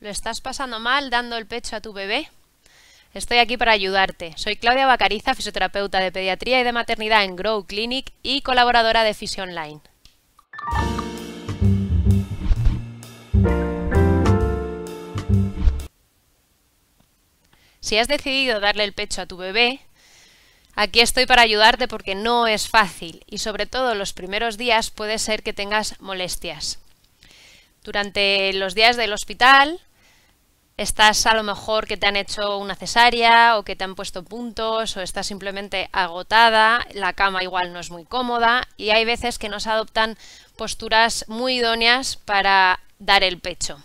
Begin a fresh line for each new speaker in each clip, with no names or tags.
¿Lo estás pasando mal dando el pecho a tu bebé? Estoy aquí para ayudarte. Soy Claudia Bacariza, fisioterapeuta de pediatría y de maternidad en Grow Clinic y colaboradora de Fisio Online. Si has decidido darle el pecho a tu bebé, Aquí estoy para ayudarte porque no es fácil y sobre todo los primeros días puede ser que tengas molestias durante los días del hospital estás a lo mejor que te han hecho una cesárea o que te han puesto puntos o estás simplemente agotada, la cama igual no es muy cómoda y hay veces que nos adoptan posturas muy idóneas para dar el pecho.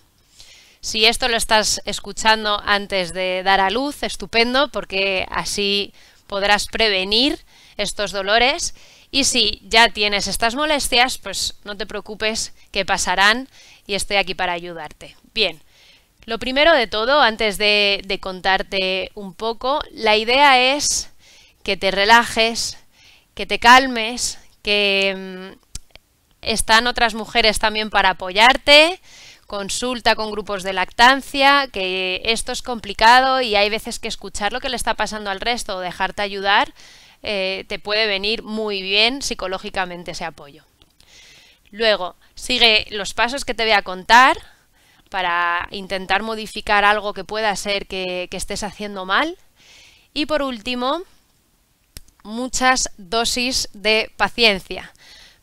Si esto lo estás escuchando antes de dar a luz, estupendo, porque así podrás prevenir estos dolores y si ya tienes estas molestias, pues no te preocupes que pasarán y estoy aquí para ayudarte. Bien, lo primero de todo, antes de, contarte un poco, la idea es que te relajes, que te calmes, que mm, están otras mujeres también para apoyarte, consulta con grupos de lactancia, que esto es complicado y hay veces que escuchar lo que le está pasando al resto o dejarte ayudar eh, te puede venir muy bien psicológicamente ese apoyo. Luego, sigue los pasos que te voy a contar para intentar modificar algo que pueda ser que estés haciendo mal. Y por último, muchas dosis de paciencia.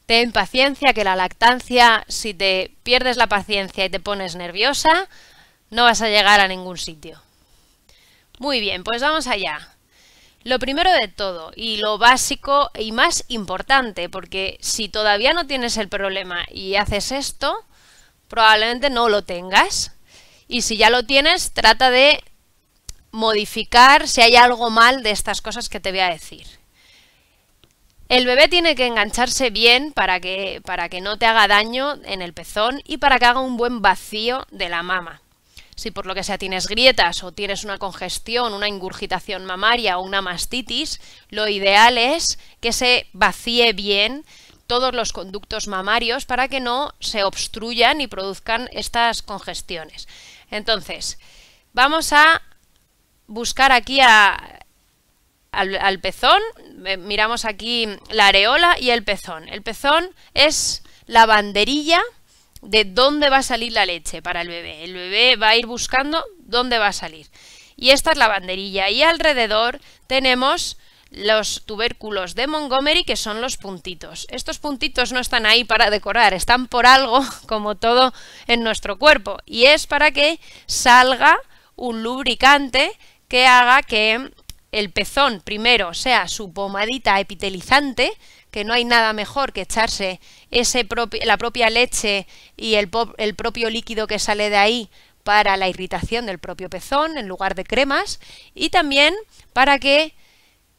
Ten paciencia, que la lactancia, si te pierdes la paciencia y te pones nerviosa, no vas a llegar a ningún sitio. Muy bien, pues vamos allá. Lo primero de todo y lo básico y más importante, porque si todavía no tienes el problema y haces esto, probablemente no lo tengas. Y si ya lo tienes, trata de modificar si hay algo mal de estas cosas que te voy a decir. El bebé tiene que engancharse bien para que, para que no te haga daño en el pezón y para que haga un buen vacío de la mama. Si por lo que sea tienes grietas o tienes una congestión, una ingurgitación mamaria o una mastitis, lo ideal es que se vacíe bien todos los conductos mamarios para que no se obstruyan y produzcan estas congestiones. Entonces, vamos a buscar aquí al, pezón, eh, miramos aquí la areola y el pezón. El pezón es la banderilla de dónde va a salir la leche para el bebé. El bebé va a ir buscando dónde va a salir. Y esta es la banderilla. Y alrededor tenemos los tubérculos de Montgomery, que son los puntitos. Estos puntitos no están ahí para decorar, están por algo, como todo en nuestro cuerpo, y es para que salga un lubricante que haga que el pezón primero sea su pomadita epitelizante que no hay nada mejor que echarse ese la propia leche y el, propio líquido que sale de ahí para la irritación del propio pezón en lugar de cremas y también para que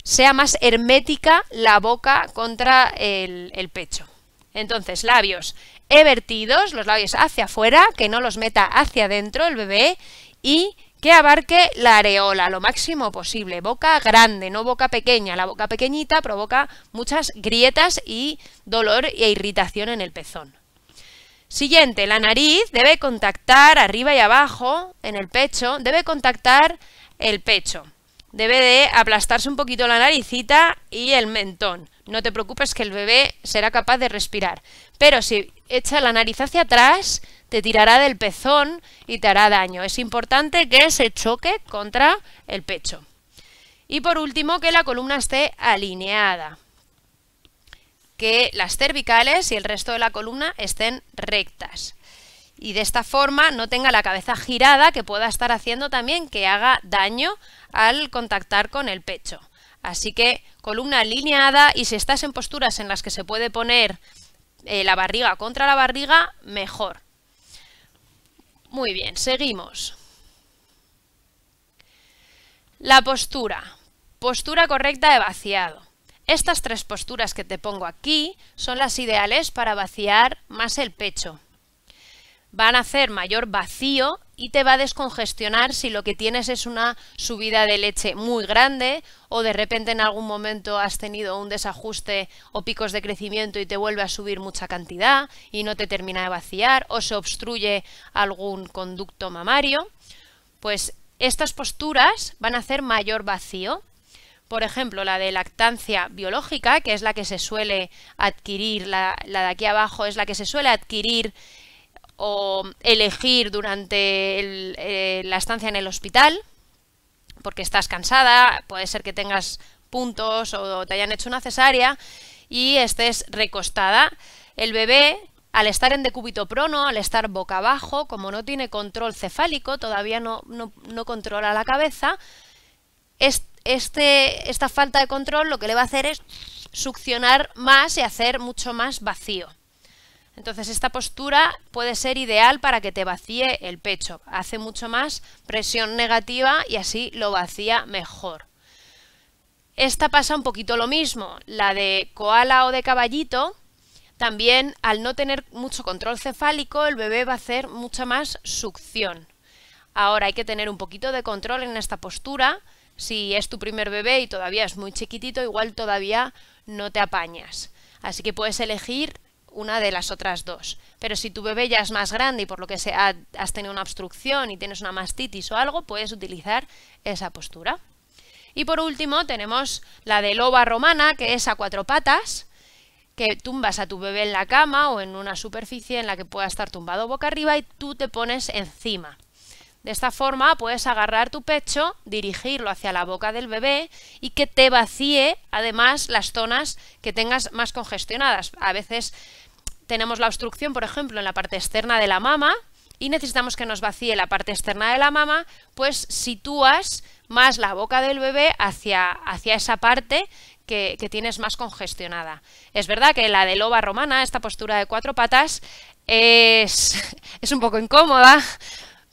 sea más hermética la boca contra el, pecho. Entonces, labios evertidos, los labios hacia afuera, que no los meta hacia adentro el bebé, y que abarque la areola lo máximo posible, boca grande, no boca pequeña. La boca pequeñita provoca muchas grietas y dolor e irritación en el pezón. Siguiente, la nariz debe contactar arriba y abajo en el pecho, debe contactar el pecho. Debe de aplastarse un poquito la naricita y el mentón. No te preocupes que el bebé será capaz de respirar. Pero si echa la nariz hacia atrás, te tirará del pezón y te hará daño. Es importante que se choque contra el pecho. Y por último, que la columna esté alineada. Que las cervicales y el resto de la columna estén rectas. Y de esta forma no tenga la cabeza girada, que pueda estar haciendo también que haga daño al contactar con el pecho. Así que columna alineada y si estás en posturas en las que se puede poner eh, la barriga contra la barriga, mejor. Muy bien, seguimos. La postura. Postura correcta de vaciado. Estas tres posturas que te pongo aquí son las ideales para vaciar más el pecho. Van a hacer mayor vacío y te va a descongestionar si lo que tienes es una subida de leche muy grande o de repente en algún momento has tenido un desajuste o picos de crecimiento y te vuelve a subir mucha cantidad y no te termina de vaciar o se obstruye algún conducto mamario, pues estas posturas van a hacer mayor vacío. Por ejemplo, la de lactancia biológica, que es la que se suele adquirir, la, de aquí abajo es la que se suele adquirir o elegir durante eh, la estancia en el hospital, porque estás cansada, puede ser que tengas puntos o te hayan hecho una cesárea y estés recostada. El bebé, al estar en decúbito prono, al estar boca abajo, como no tiene control cefálico, todavía no, controla la cabeza, este, esta falta de control lo que le va a hacer es succionar más y hacer mucho más vacío. Entonces esta postura puede ser ideal para que te vacíe el pecho. Hace mucho más presión negativa y así lo vacía mejor. Esta pasa un poquito lo mismo, la de koala o de caballito. También al no tener mucho control cefálico, el bebé va a hacer mucha más succión. Ahora hay que tener un poquito de control en esta postura. Si es tu primer bebé y todavía es muy chiquitito, igual todavía no te apañas. Así que puedes elegir una de las otras dos. Pero si tu bebé ya es más grande y por lo que sea has tenido una obstrucción y tienes una mastitis o algo, puedes utilizar esa postura. Y por último tenemos la de loba romana, que es a cuatro patas, que tumbas a tu bebé en la cama o en una superficie en la que pueda estar tumbado boca arriba y tú te pones encima. De esta forma puedes agarrar tu pecho, dirigirlo hacia la boca del bebé y que te vacíe además las zonas que tengas más congestionadas. A veces tenemos la obstrucción, por ejemplo, en la parte externa de la mama y necesitamos que nos vacíe la parte externa de la mama, pues sitúas más la boca del bebé hacia, hacia esa parte que, que, tienes más congestionada. Es verdad que la de loba romana, esta postura de cuatro patas, es, es un poco incómoda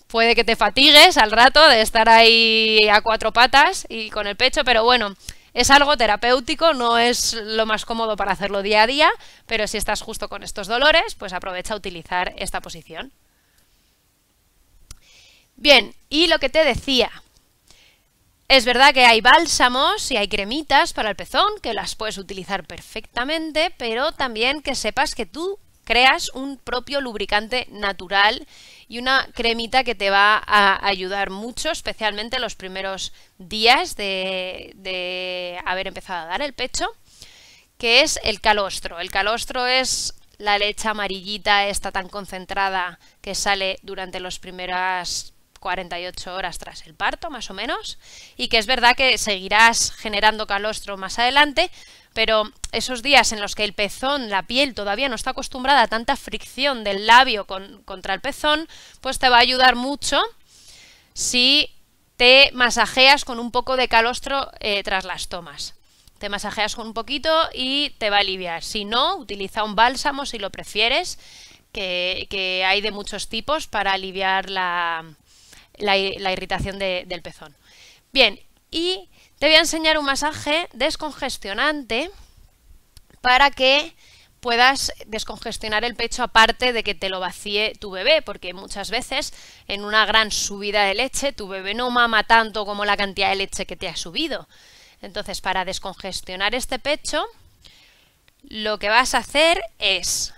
puede que te fatigues al rato de estar ahí a cuatro patas y con el pecho, pero bueno, es algo terapéutico, no es lo más cómodo para hacerlo día a día, pero si estás justo con estos dolores, pues aprovecha a utilizar esta posición. Bien, y lo que te decía, es verdad que hay bálsamos y hay cremitas para el pezón que las puedes utilizar perfectamente, pero también que sepas que tú creas un propio lubricante natural y una cremita que te va a ayudar mucho, especialmente los primeros días de, de haber empezado a dar el pecho, que es el calostro. El calostro es la leche amarillita, esta tan concentrada que sale durante los primeras 48 horas tras el parto, más o menos, y que es verdad que seguirás generando calostro más adelante, pero esos días en los que el pezón, la piel todavía no está acostumbrada a tanta fricción del labio contra el pezón, pues te va a ayudar mucho si te masajeas con un poco de calostro eh, tras las tomas. Te masajeas con un poquito y te va a aliviar. Si no, utiliza un bálsamo si lo prefieres, que hay de muchos tipos para aliviar la, la, irritación del pezón. Bien, y te voy a enseñar un masaje descongestionante para que puedas descongestionar el pecho aparte de que te lo vacíe tu bebé, porque muchas veces en una gran subida de leche tu bebé no mama tanto como la cantidad de leche que te ha subido. Entonces, para descongestionar este pecho, lo que vas a hacer es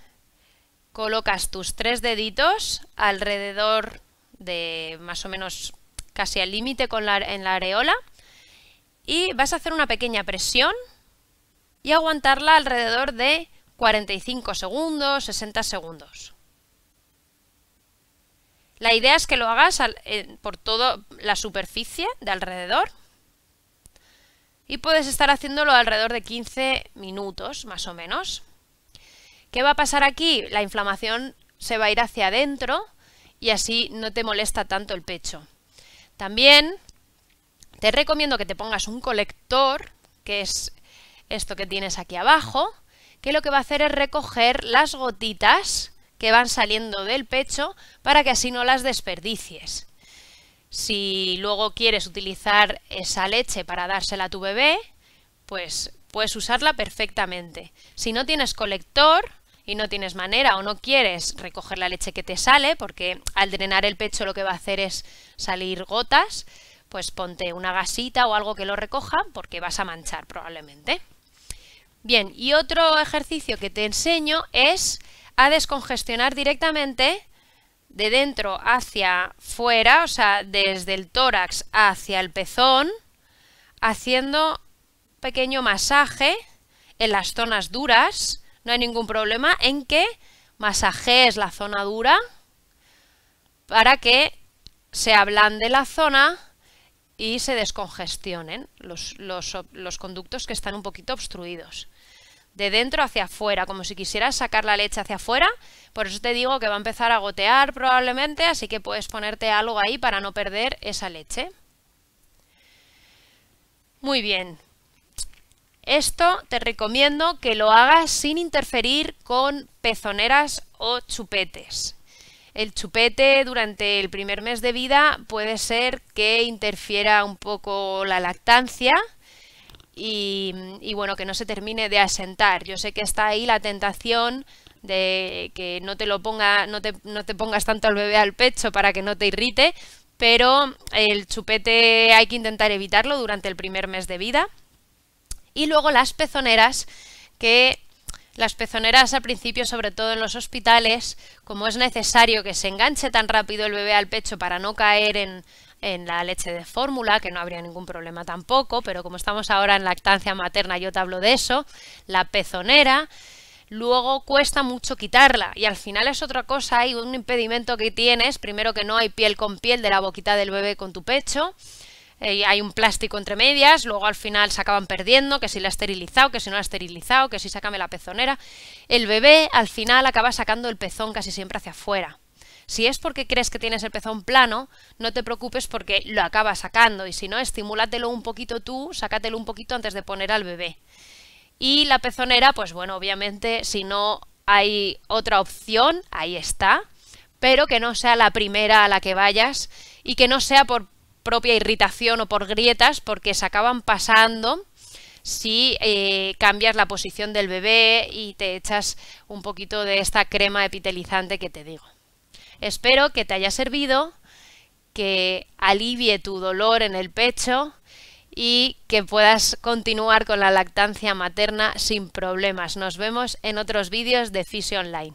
colocas tus tres deditos alrededor de más o menos casi al límite la, en la areola y vas a hacer una pequeña presión y aguantarla alrededor de 45 segundos, 60 segundos. La idea es que lo hagas por toda la superficie de alrededor y puedes estar haciéndolo alrededor de 15 minutos más o menos. ¿Qué va a pasar aquí? La inflamación se va a ir hacia adentro y así no te molesta tanto el pecho. También te recomiendo que te pongas un colector, que es esto que tienes aquí abajo, que lo que va a hacer es recoger las gotitas que van saliendo del pecho para que así no las desperdicies. Si luego quieres utilizar esa leche para dársela a tu bebé, pues puedes usarla perfectamente. Si no tienes colector, y no tienes manera o no quieres recoger la leche que te sale, porque al drenar el pecho lo que va a hacer es salir gotas, pues ponte una gasita o algo que lo recoja porque vas a manchar probablemente. Bien, y otro ejercicio que te enseño es a descongestionar directamente de dentro hacia fuera, o sea, desde el tórax hacia el pezón, haciendo pequeño masaje en las zonas duras no hay ningún problema en que masajees la zona dura para que se ablande la zona y se descongestionen los, los, conductos que están un poquito obstruidos. De dentro hacia afuera, como si quisieras sacar la leche hacia afuera. Por eso te digo que va a empezar a gotear probablemente, así que puedes ponerte algo ahí para no perder esa leche. Muy bien, esto te recomiendo que lo hagas sin interferir con pezoneras o chupetes. El chupete durante el primer mes de vida puede ser que interfiera un poco la lactancia, y, bueno, que no se termine de asentar. Yo sé que está ahí la tentación de que no te lo no te pongas tanto al bebé al pecho para que no te irrite, pero el chupete hay que intentar evitarlo durante el primer mes de vida. Y luego las pezoneras, que las pezoneras al principio, sobre todo en los hospitales, como es necesario que se enganche tan rápido el bebé al pecho para no caer en, la leche de fórmula, que no habría ningún problema tampoco, pero como estamos ahora en lactancia materna, yo te hablo de eso, la pezonera, luego cuesta mucho quitarla y al final es otra cosa hay un impedimento que tienes, primero que no hay piel con piel de la boquita del bebé con tu pecho eh, hay un plástico entre medias, luego al final se acaban perdiendo, que si la ha esterilizado, que si no la ha esterilizado, que si sácame la pezonera. El bebé al final acaba sacando el pezón casi siempre hacia afuera. Si es porque crees que tienes el pezón plano, no te preocupes porque lo acaba sacando y si no, estimúlatelo un poquito tú, sácatelo un poquito antes de poner al bebé. Y la pezonera, pues bueno, obviamente si no hay otra opción, ahí está, pero que no sea la primera a la que vayas y que no sea por propia irritación o por grietas porque se acaban pasando si eh, cambias la posición del bebé y te echas un poquito de esta crema epitelizante que te digo. Espero que te haya servido, que alivie tu dolor en el pecho y que puedas continuar con la lactancia materna sin problemas. Nos vemos en otros vídeos de Fisio Online.